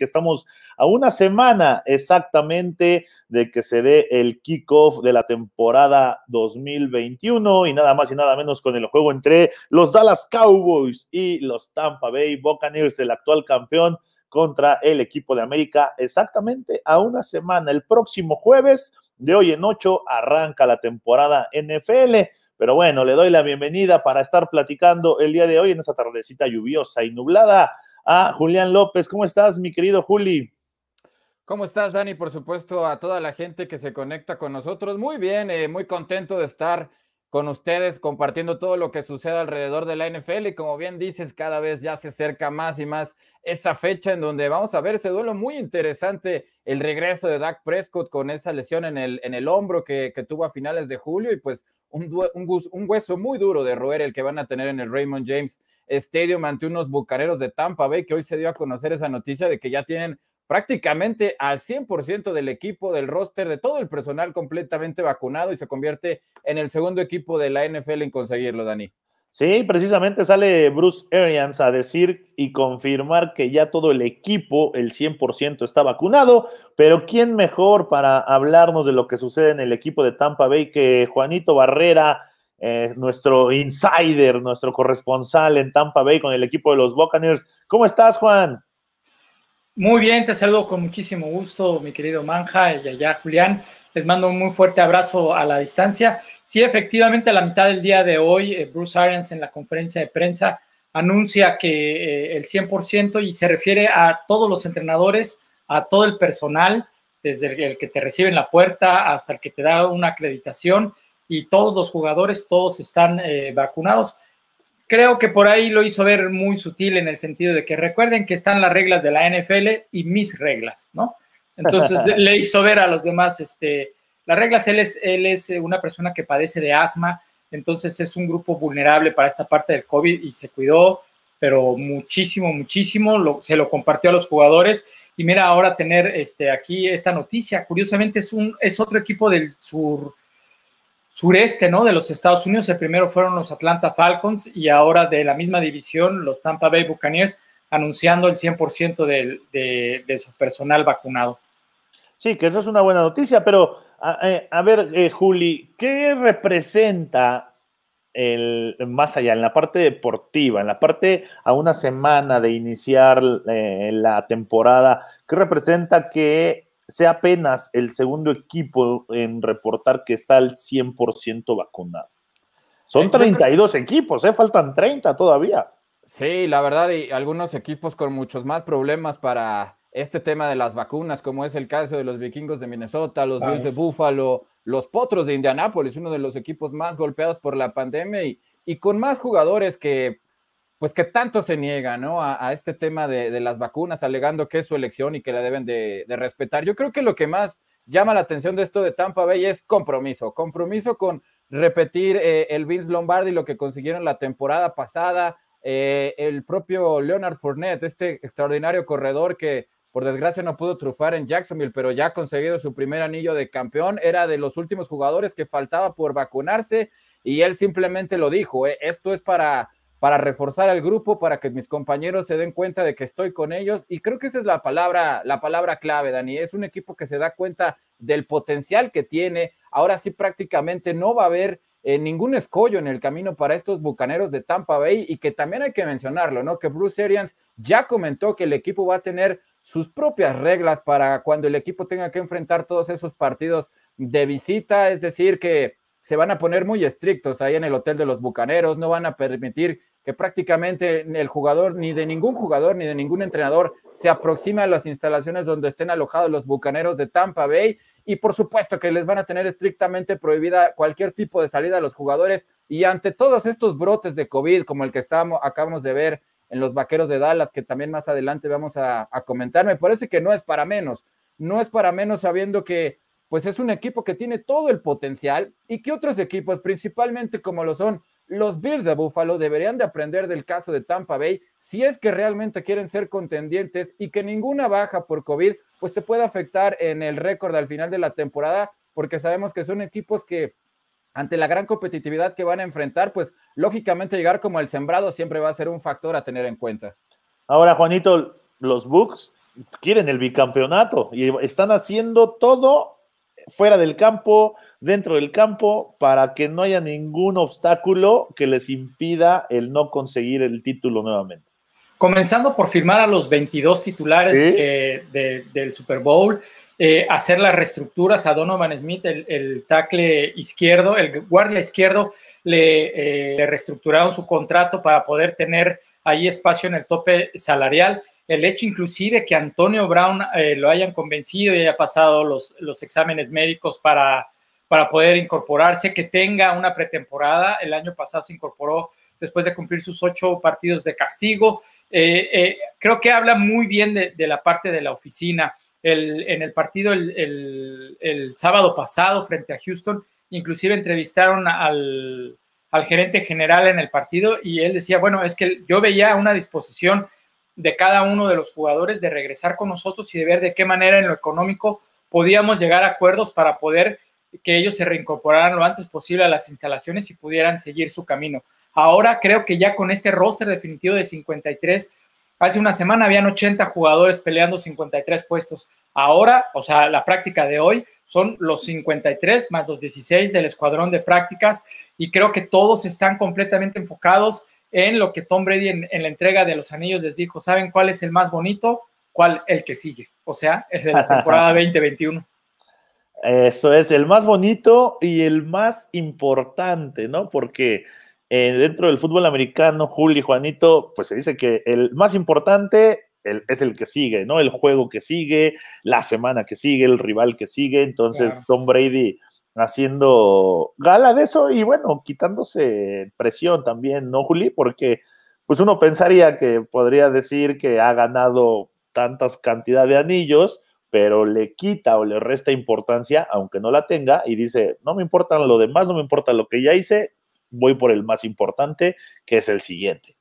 que estamos a una semana exactamente de que se dé el kickoff de la temporada 2021 y nada más y nada menos con el juego entre los Dallas Cowboys y los Tampa Bay Buccaneers, el actual campeón contra el equipo de América, exactamente a una semana, el próximo jueves de hoy en ocho arranca la temporada NFL. Pero bueno, le doy la bienvenida para estar platicando el día de hoy en esta tardecita lluviosa y nublada Ah, Julián López. ¿Cómo estás, mi querido Juli? ¿Cómo estás, Dani? Por supuesto, a toda la gente que se conecta con nosotros. Muy bien, eh, muy contento de estar con ustedes compartiendo todo lo que sucede alrededor de la NFL y como bien dices, cada vez ya se acerca más y más esa fecha en donde vamos a ver ese duelo muy interesante, el regreso de Dak Prescott con esa lesión en el, en el hombro que, tuvo a finales de julio y pues un, un hueso muy duro de roer el que van a tener en el Raymond James Stadium ante unos bucareros de Tampa Bay, que hoy se dio a conocer esa noticia de que ya tienen prácticamente al 100% del equipo, del roster, de todo el personal completamente vacunado y se convierte en el segundo equipo de la NFL en conseguirlo, Dani. Sí, precisamente sale Bruce Arians a decir y confirmar que ya todo el equipo, el 100%, está vacunado, pero ¿quién mejor para hablarnos de lo que sucede en el equipo de Tampa Bay que Juanito Barrera? Eh, nuestro insider, nuestro corresponsal en Tampa Bay con el equipo de los Buccaneers. ¿Cómo estás, Juan? Muy bien, te saludo con muchísimo gusto, mi querido Manja y allá Julián. Les mando un muy fuerte abrazo a la distancia. Sí, efectivamente, a la mitad del día de hoy, eh, Bruce Arians en la conferencia de prensa anuncia que eh, el 100% y se refiere a todos los entrenadores, a todo el personal, desde el que te recibe en la puerta hasta el que te da una acreditación y todos los jugadores, todos están eh, vacunados. Creo que por ahí lo hizo ver muy sutil en el sentido de que recuerden que están las reglas de la NFL y mis reglas, ¿no? Entonces le hizo ver a los demás este, las reglas. Él es, él es una persona que padece de asma, entonces es un grupo vulnerable para esta parte del COVID y se cuidó, pero muchísimo, muchísimo. Lo, se lo compartió a los jugadores. Y mira, ahora tener este, aquí esta noticia, curiosamente es, un, es otro equipo del sur sureste, ¿no? De los Estados Unidos. El primero fueron los Atlanta Falcons y ahora de la misma división, los Tampa Bay Buccaneers, anunciando el 100% de, su personal vacunado. Sí, que eso es una buena noticia, pero a, eh, ver, eh, Juli, ¿qué representa el, más allá, en la parte deportiva, en la parte a una semana de iniciar eh, la temporada, ¿qué representa que sea apenas el segundo equipo en reportar que está al 100% vacunado. Son 32 eh, equipos, ¿eh? faltan 30 todavía. Sí, la verdad, y algunos equipos con muchos más problemas para este tema de las vacunas, como es el caso de los vikingos de Minnesota, los Bills de Buffalo, los Potros de Indianápolis, uno de los equipos más golpeados por la pandemia y con más jugadores que pues que tanto se niega, ¿no? A, este tema de, las vacunas, alegando que es su elección y que la deben de, respetar. Yo creo que lo que más llama la atención de esto de Tampa Bay es compromiso, compromiso con repetir eh, el Vince Lombardi, lo que consiguieron la temporada pasada, eh, el propio Leonard Fournette, este extraordinario corredor que por desgracia no pudo trufar en Jacksonville, pero ya ha conseguido su primer anillo de campeón, era de los últimos jugadores que faltaba por vacunarse y él simplemente lo dijo, eh, esto es para para reforzar al grupo, para que mis compañeros se den cuenta de que estoy con ellos. Y creo que esa es la palabra, la palabra clave, Dani. Es un equipo que se da cuenta del potencial que tiene. Ahora sí prácticamente no va a haber eh, ningún escollo en el camino para estos bucaneros de Tampa Bay y que también hay que mencionarlo, ¿no? Que Bruce Arians ya comentó que el equipo va a tener sus propias reglas para cuando el equipo tenga que enfrentar todos esos partidos de visita, es decir, que se van a poner muy estrictos ahí en el hotel de los bucaneros, no van a permitir que prácticamente el jugador, ni de ningún jugador, ni de ningún entrenador, se aproxima a las instalaciones donde estén alojados los bucaneros de Tampa Bay. Y por supuesto que les van a tener estrictamente prohibida cualquier tipo de salida a los jugadores. Y ante todos estos brotes de COVID, como el que acabamos de ver en los Vaqueros de Dallas, que también más adelante vamos a, a comentar, me parece que no es para menos. No es para menos sabiendo que pues es un equipo que tiene todo el potencial y que otros equipos, principalmente como lo son los Bills de Buffalo deberían de aprender del caso de Tampa Bay si es que realmente quieren ser contendientes y que ninguna baja por COVID pues te pueda afectar en el récord al final de la temporada, porque sabemos que son equipos que ante la gran competitividad que van a enfrentar, pues lógicamente llegar como el sembrado siempre va a ser un factor a tener en cuenta. Ahora, Juanito, los Bucks quieren el bicampeonato y están haciendo todo fuera del campo, dentro del campo, para que no haya ningún obstáculo que les impida el no conseguir el título nuevamente. Comenzando por firmar a los 22 titulares eh, del Super Bowl, eh, hacer las reestructuras a Donovan Smith, el, tackle izquierdo, el guardia izquierdo, eh, le reestructuraron su contrato para poder tener ahí espacio en el tope salarial el hecho inclusive que Antonio Brown eh, lo hayan convencido y haya pasado los, los exámenes médicos para, para poder incorporarse, que tenga una pretemporada. El año pasado se incorporó después de cumplir sus ocho partidos de castigo. Eh, eh, creo que habla muy bien de, la parte de la oficina. en el partido el, el, el, sábado pasado frente a Houston, inclusive entrevistaron al, al gerente general en el partido y él decía, bueno, es que yo veía una disposición de cada uno de los jugadores de regresar con nosotros y de ver de qué manera en lo económico podíamos llegar a acuerdos para poder que ellos se reincorporaran lo antes posible a las instalaciones y pudieran seguir su camino. Ahora creo que ya con este roster definitivo de 53, hace una semana habían 80 jugadores peleando 53 puestos. Ahora, o sea, la práctica de hoy son los 53 más los 16 del escuadrón de prácticas y creo que todos están completamente enfocados en lo que Tom Brady en, la entrega de los anillos les dijo, ¿saben cuál es el más bonito? ¿Cuál el que sigue? O sea, el de la temporada 2021. Eso es, el más bonito y el más importante, ¿no? Porque eh, dentro del fútbol americano, Julio y Juanito, pues se dice que el más importante es el que sigue, ¿no? El juego que sigue, la semana que sigue, el rival que sigue. Entonces, Tom Brady haciendo gala de eso y bueno, quitándose presión también, ¿no, Juli? Porque pues uno pensaría que podría decir que ha ganado tantas cantidad de anillos, pero le quita o le resta importancia, aunque no la tenga, y dice, no me importan lo demás, no me importa lo que ya hice, voy por el más importante, que es el siguiente.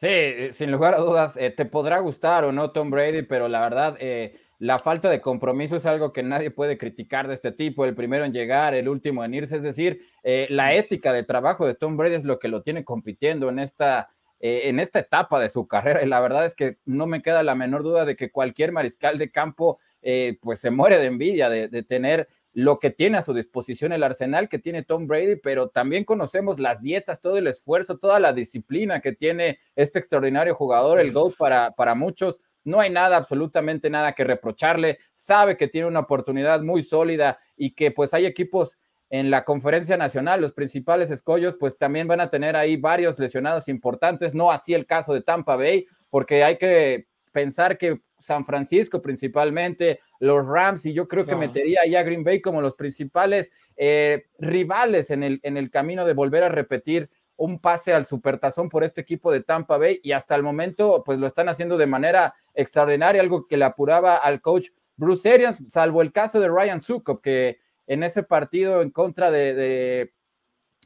Sí, eh, sin lugar a dudas, eh, te podrá gustar o no Tom Brady, pero la verdad, eh, la falta de compromiso es algo que nadie puede criticar de este tipo, el primero en llegar, el último en irse, es decir, la ética de trabajo de Tom Brady es lo que lo tiene compitiendo en esta, en esta etapa de su carrera, y la verdad es que no me queda la menor duda de que cualquier mariscal de campo pues se muere de envidia de tener lo que tiene a su disposición el arsenal que tiene Tom Brady, pero también conocemos las dietas, todo el esfuerzo, toda la disciplina que tiene este extraordinario jugador, el GOAT para, para muchos. No hay nada, absolutamente nada que reprocharle. Sabe que tiene una oportunidad muy sólida y que pues hay equipos en la conferencia nacional, los principales escollos, pues también van a tener ahí varios lesionados importantes. No así el caso de Tampa Bay, porque hay que pensar que San Francisco principalmente, los Rams, y yo creo que metería ya a Green Bay como los principales eh, rivales en el, en el camino de volver a repetir un pase al supertazón por este equipo de Tampa Bay y hasta el momento pues lo están haciendo de manera extraordinaria, algo que le apuraba al coach Bruce Arians, salvo el caso de Ryan Sukop, que en ese partido en contra de,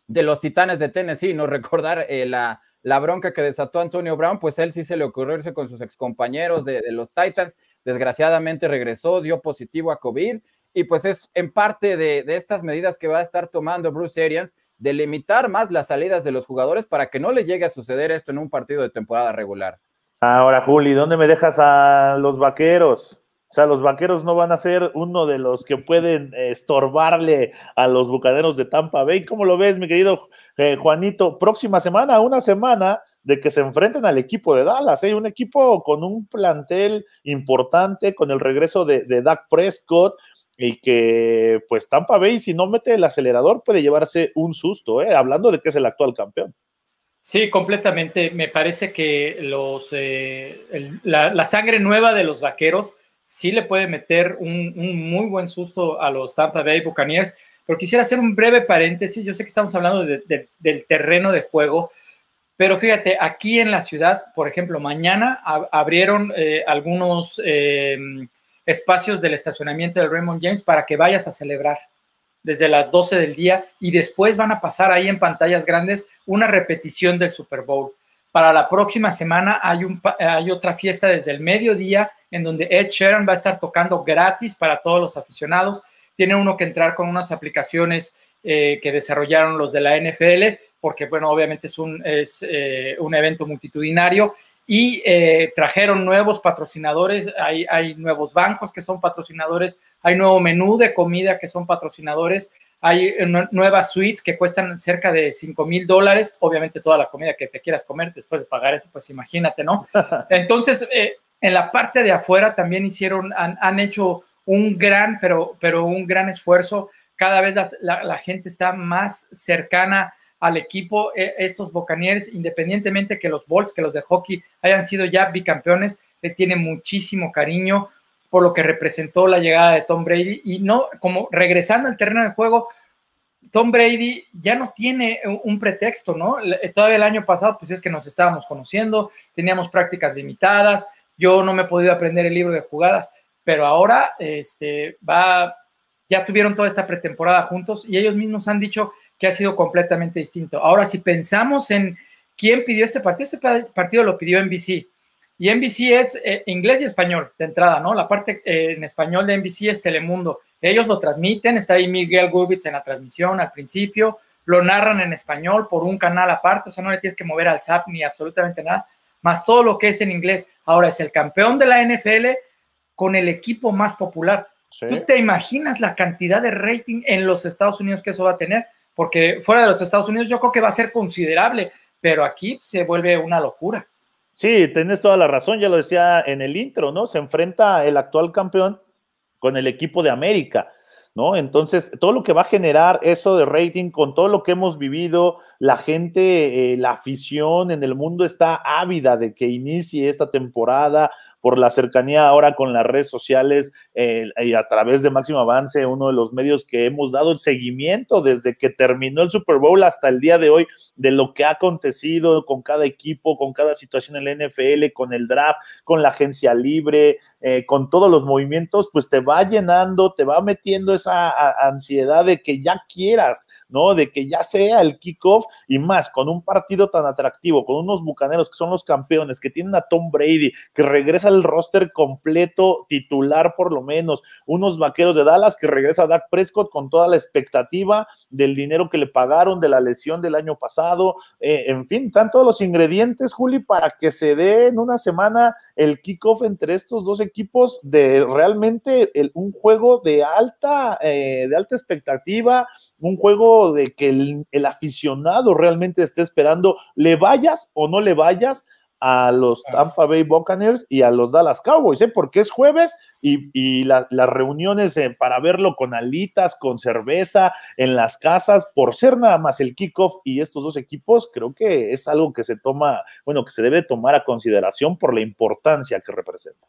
de, los Titanes de Tennessee, no recordar eh, la, la bronca que desató Antonio Brown, pues él sí se le ocurrió irse con sus excompañeros de, de los Titans. Desgraciadamente regresó, dio positivo a COVID y pues es en parte de, de, estas medidas que va a estar tomando Bruce Arians de limitar más las salidas de los jugadores para que no le llegue a suceder esto en un partido de temporada regular. Ahora, Juli, ¿dónde me dejas a los vaqueros? O sea, los vaqueros no van a ser uno de los que pueden eh, estorbarle a los bucaneros de Tampa Bay. ¿Cómo lo ves, mi querido eh, Juanito? Próxima semana, una semana de que se enfrenten al equipo de Dallas, ¿eh? un equipo con un plantel importante, con el regreso de, de Dak Prescott, y que pues Tampa Bay, si no mete el acelerador, puede llevarse un susto, ¿eh? hablando de que es el actual campeón. Sí, completamente. Me parece que los, eh, la, sangre nueva de los vaqueros sí le puede meter un, muy buen susto a los Tampa Bay Buccaneers. Pero quisiera hacer un breve paréntesis. Yo sé que estamos hablando del terreno de juego, pero fíjate, aquí en la ciudad, por ejemplo, mañana abrieron eh, algunos em, espacios del estacionamiento del Raymond James para que vayas a celebrar desde las 12 del día y después van a pasar ahí en pantallas grandes una repetición del Super Bowl. Para la próxima semana hay, hay otra fiesta desde el mediodía en donde Ed Sheeran va a estar tocando gratis para todos los aficionados. Tiene uno que entrar con unas aplicaciones eh, que desarrollaron los de la NFL, porque, bueno, obviamente es un, es, eh, un evento multitudinario. Y eh, trajeron nuevos patrocinadores, hay, hay nuevos bancos que son patrocinadores, hay nuevo menú de comida que son patrocinadores, hay nuevas suites que cuestan cerca de 5 mil dólares. Obviamente toda la comida que te quieras comer después de pagar eso, pues imagínate, ¿no? Entonces, eh, en la parte de afuera también hicieron, han, hecho un gran, pero, pero un gran esfuerzo. Cada vez la, gente está más cercana al equipo. Eh, estos bocanieres, independientemente que los Bolts, que los de hockey hayan sido ya bicampeones, le tiene muchísimo cariño por lo que representó la llegada de Tom Brady. Y no, como regresando al terreno de juego, Tom Brady ya no tiene un pretexto, ¿no? Todavía el año pasado, pues es que nos estábamos conociendo, teníamos prácticas limitadas, yo no me he podido aprender el libro de jugadas, pero ahora este, va, ya tuvieron toda esta pretemporada juntos y ellos mismos han dicho que ha sido completamente distinto. Ahora, si pensamos en quién pidió este partido, este partido lo pidió NBC. Y NBC es eh, inglés y español de entrada, ¿no? La parte eh, en español de NBC es Telemundo. Ellos lo transmiten, está ahí Miguel Gubitz en la transmisión al principio, lo narran en español por un canal aparte, o sea, no le tienes que mover al SAP ni absolutamente nada más todo lo que es en inglés. Ahora es el campeón de la NFL con el equipo más popular. ¿Tú te imaginas la cantidad de rating en los Estados Unidos que eso va a tener? Porque fuera de los Estados Unidos yo creo que va a ser considerable, pero aquí se vuelve una locura. Sí, tienes toda la razón, ya lo decía en el intro, ¿no? Se enfrenta el actual campeón con el equipo de América. ¿no? Entonces, todo lo que va a generar eso de rating con todo lo que hemos vivido, la gente, eh, la afición en el mundo está ávida de que inicie esta temporada, por la cercanía ahora con las redes sociales eh, y a través de Máximo Avance, uno de los medios que hemos dado el seguimiento desde que terminó el Super Bowl hasta el día de hoy, de lo que ha acontecido con cada equipo, con cada situación en la NFL, con el draft, con la agencia libre, eh, con todos los movimientos, pues te va llenando, te va metiendo esa ansiedad de que ya quieras, ¿no? De que ya sea el kickoff y más, con un partido tan atractivo, con unos bucaneros que son los campeones, que tienen a Tom Brady, que regresa el roster completo titular por lo menos. Unos vaqueros de Dallas que regresa a Dak Prescott con toda la expectativa del dinero que le pagaron, de la lesión del año pasado. Eh, en fin, están todos los ingredientes, Juli, para que se dé en una semana el kickoff entre estos dos equipos de realmente un juego de alta, eh, de alta expectativa, un juego de que el aficionado realmente esté esperando, le vayas o no le vayas a los ah. Tampa Bay Buccaneers y a los Dallas Cowboys, ¿eh? porque es jueves y, las reuniones eh, para verlo con alitas, con cerveza, en las casas, por ser nada más el kickoff y estos dos equipos, creo que es algo que se toma, bueno, que se debe tomar a consideración por la importancia que representa.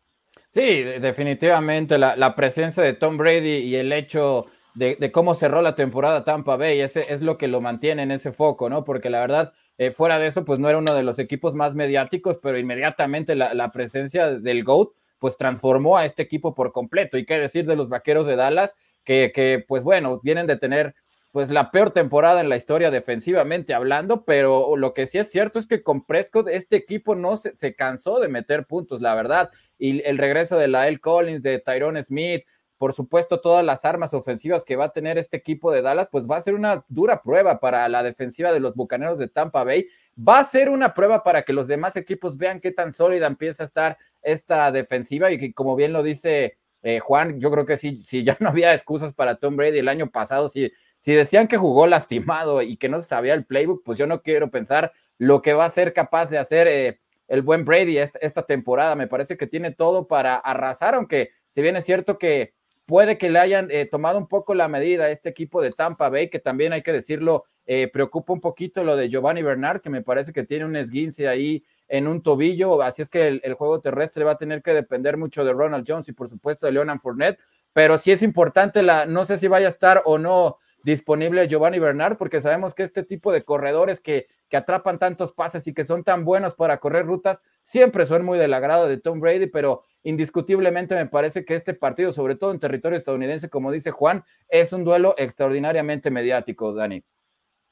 Sí, definitivamente la, la presencia de Tom Brady y el hecho de, cómo cerró la temporada Tampa Bay. Ese es lo que lo mantiene en ese foco, ¿no? Porque la verdad, eh, fuera de eso, pues no era uno de los equipos más mediáticos, pero inmediatamente la, presencia del GOAT, pues transformó a este equipo por completo. Y qué decir de los Vaqueros de Dallas, que, pues bueno, vienen de tener pues la peor temporada en la historia defensivamente hablando, pero lo que sí es cierto es que con Prescott este equipo no se, se cansó de meter puntos, la verdad. Y el regreso de Lael Collins, de Tyrone Smith, por supuesto todas las armas ofensivas que va a tener este equipo de Dallas, pues va a ser una dura prueba para la defensiva de los Bucaneros de Tampa Bay. Va a ser una prueba para que los demás equipos vean qué tan sólida empieza a estar esta defensiva y que como bien lo dice eh, Juan, yo creo que sí, si ya no había excusas para Tom Brady el año pasado, si, si decían que jugó lastimado y que no se sabía el playbook, pues yo no quiero pensar lo que va a ser capaz de hacer eh, el buen Brady esta, esta temporada. Me parece que tiene todo para arrasar, aunque si bien es cierto que puede que le hayan eh, tomado un poco la medida a este equipo de Tampa Bay, que también hay que decirlo, eh, preocupa un poquito lo de Giovanni Bernard, que me parece que tiene un esguince ahí en un tobillo, así es que el, juego terrestre va a tener que depender mucho de Ronald Jones y por supuesto de Leonard Fournette, pero sí es importante la, no sé si vaya a estar o no disponible Giovanni Bernard, porque sabemos que este tipo de corredores que, que atrapan tantos pases y que son tan buenos para correr rutas, siempre son muy del agrado de Tom Brady, pero indiscutiblemente me parece que este partido, sobre todo en territorio estadounidense, como dice Juan, es un duelo extraordinariamente mediático, Dani.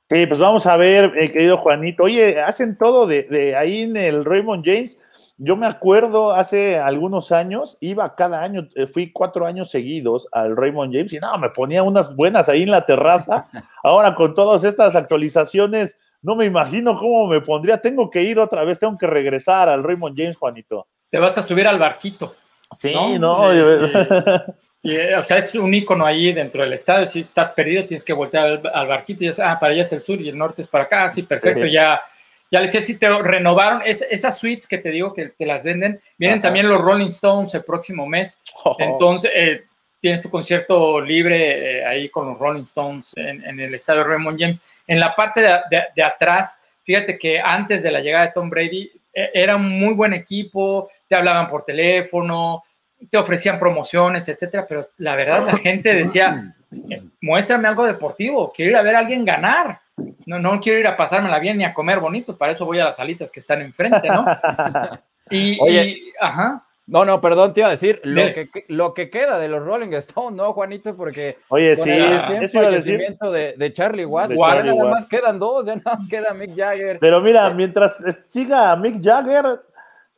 Sí, pues vamos a ver, eh, querido Juanito. Oye, hacen todo de, ahí en el Raymond James. Yo me acuerdo hace algunos años, iba cada año, eh, fui cuatro años seguidos al Raymond James y no, me ponía unas buenas ahí en la terraza. Ahora con todas estas actualizaciones, no me imagino cómo me pondría. Tengo que ir otra vez, tengo que regresar al Raymond James, Juanito te vas a subir al barquito. Sí, no. Eh, o sea, es un icono ahí dentro del estadio. Si estás perdido, tienes que voltear al, barquito ya ah, para allá es el sur y el norte es para acá. sí, perfecto, ya. Ya les decía, si te renovaron, esas suites que te digo que te las venden, vienen también los Rolling Stones el próximo mes. Oh. Entonces, eh, tienes tu concierto libre eh, ahí con los Rolling Stones en, el estadio Raymond James. En la parte de, atrás, fíjate que antes de la llegada de Tom Brady, e, era un muy buen equipo, te hablaban por teléfono, te ofrecían promociones, etcétera, pero la verdad la gente decía, eh, muéstrame algo deportivo, quiero ir a ver a alguien ganar. No, no quiero ir a pasármela bien ni a comer bonito, para eso voy a las salitas que están enfrente, ¿no? y, ajá. No, no, perdón, te iba a decir lo que, lo que, queda de los Rolling Stones, ¿no, Juanito? Porque Oye, sí, el eso De, de, Charlie Watts, ya nada más quedan dos, ya nada más queda Mick Jagger. Pero mira, mientras siga Mick Jagger,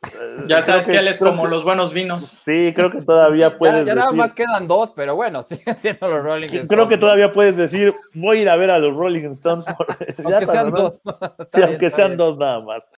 eh, ya sabes que, él es como los buenos vinos. Sí, creo que todavía puedes ya, ya nada más quedan dos, pero bueno, siguen siendo los Rolling Stones. Creo que todavía puedes decir, voy a ir a ver a los Rolling Stones. aunque sean dos. Sí, aunque sean dos nada más.